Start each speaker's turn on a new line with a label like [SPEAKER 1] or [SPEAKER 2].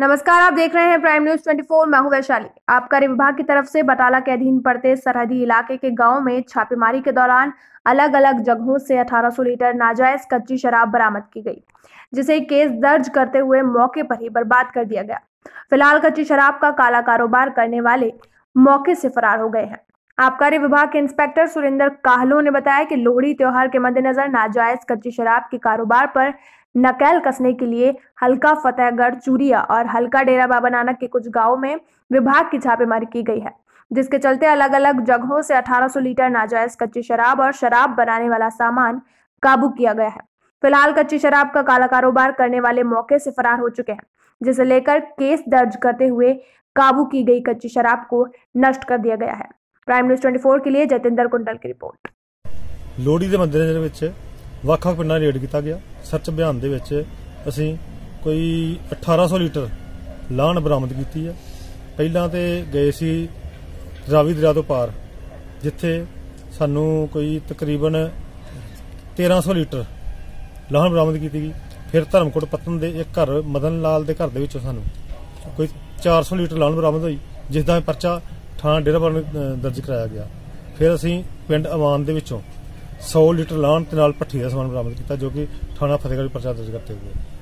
[SPEAKER 1] नमस्कार आप देख रहे हैं प्राइम न्यूज 24 मैं हूं वैशाली आबकारी विभाग की तरफ से बटाला के अधीन पड़ते सरहदी इलाके के गांव में छापेमारी के दौरान अलग अलग जगहों से 1800 लीटर नाजायज कच्ची शराब बरामद की गई जिसे केस दर्ज करते हुए मौके पर ही बर्बाद कर दिया गया फिलहाल कच्ची शराब का काला कारोबार करने वाले मौके से फरार हो गए हैं आबकारी विभाग के इंस्पेक्टर सुरेंद्र काहलो ने बताया कि लोहड़ी त्योहार के मद्देनजर नाजायज कच्ची शराब के कारोबार पर नकेल कसने के लिए हल्का फतेहगढ़ चूरिया और हल्का डेरा बाबा नानक के कुछ गांवों में विभाग की छापेमारी की गई है जिसके चलते अलग अलग जगहों से 1800 लीटर नाजायज कच्ची शराब और शराब बनाने वाला सामान काबू किया गया है फिलहाल कच्ची शराब का काला कारोबार करने वाले मौके से फरार हो चुके हैं जिसे लेकर केस दर्ज करते हुए काबू की गई कच्ची शराब को नष्ट कर दिया गया है ਪ੍ਰਾਈਮ ਨਿਊਜ਼ 24 ਕੇ ਲਈ ਜਤਿੰਦਰ ਕੁੰਡਲ ਦੀ ਰਿਪੋਰਟ
[SPEAKER 2] ਲੋੜੀ ਦੇ ਦੇ ਵਿੱਚ ਵੱਖ-ਵੱਖ ਪਿੰਡਾਂ ਰੇਡ ਕੀਤਾ ਗਿਆ ਸਰਚ ਅਭਿਆਨ ਦੇ ਵਿੱਚ ਅਸੀਂ ਕੋਈ 1800 ਲੀਟਰ ਲਾਣ ਬਰਾਮਦ ਕੀਤੀ ਹੈ ਪਹਿਲਾਂ ਤੇ ਗਏ ਸੀ ਰਾਵੀ ਦਰਿਆ ਤੋਂ ਪਾਰ ਜਿੱਥੇ ਸਾਨੂੰ ਕੋਈ ਤਕਰੀਬਨ 1300 ਲੀਟਰ ਲਾਹਣ ਬਰਾਮਦ ਕੀਤੀ ਗਈ ਫਿਰ ਧਰਮਕੋਟ ਪਤਨ ਦੇ ਇੱਕ ਘਰ ਮਦਨ ਲਾਲ ਦੇ ਘਰ ਦੇ ਵਿੱਚੋਂ ਸਾਨੂੰ ਕੋਈ 400 ਲੀਟਰ ਲਾਹਣ ਬਰਾਮਦ ਹੋਈ ਜਿਸ ਦਾ ਪਰਚਾ ਥਾਣਾ ਡੇਰਾਬਨ ਦਰਜ ਕਰਾਇਆ ਗਿਆ ਫਿਰ ਅਸੀਂ ਪਿੰਡ ਅਵਾਨ ਦੇ ਵਿੱਚੋਂ 100 ਲੀਟਰ ਲਾਣ ਤੇ ਨਾਲ ਪੱਠੀ ਦਾ ਸਮਾਨ ਬਰਾਮਦ ਕੀਤਾ ਜੋ ਕਿ ਥਾਣਾ ਫਤਿਹਗੜ੍ਹ ਪਰਚਾ ਦਰਜ ਕਰਤੇ ਹੋਏ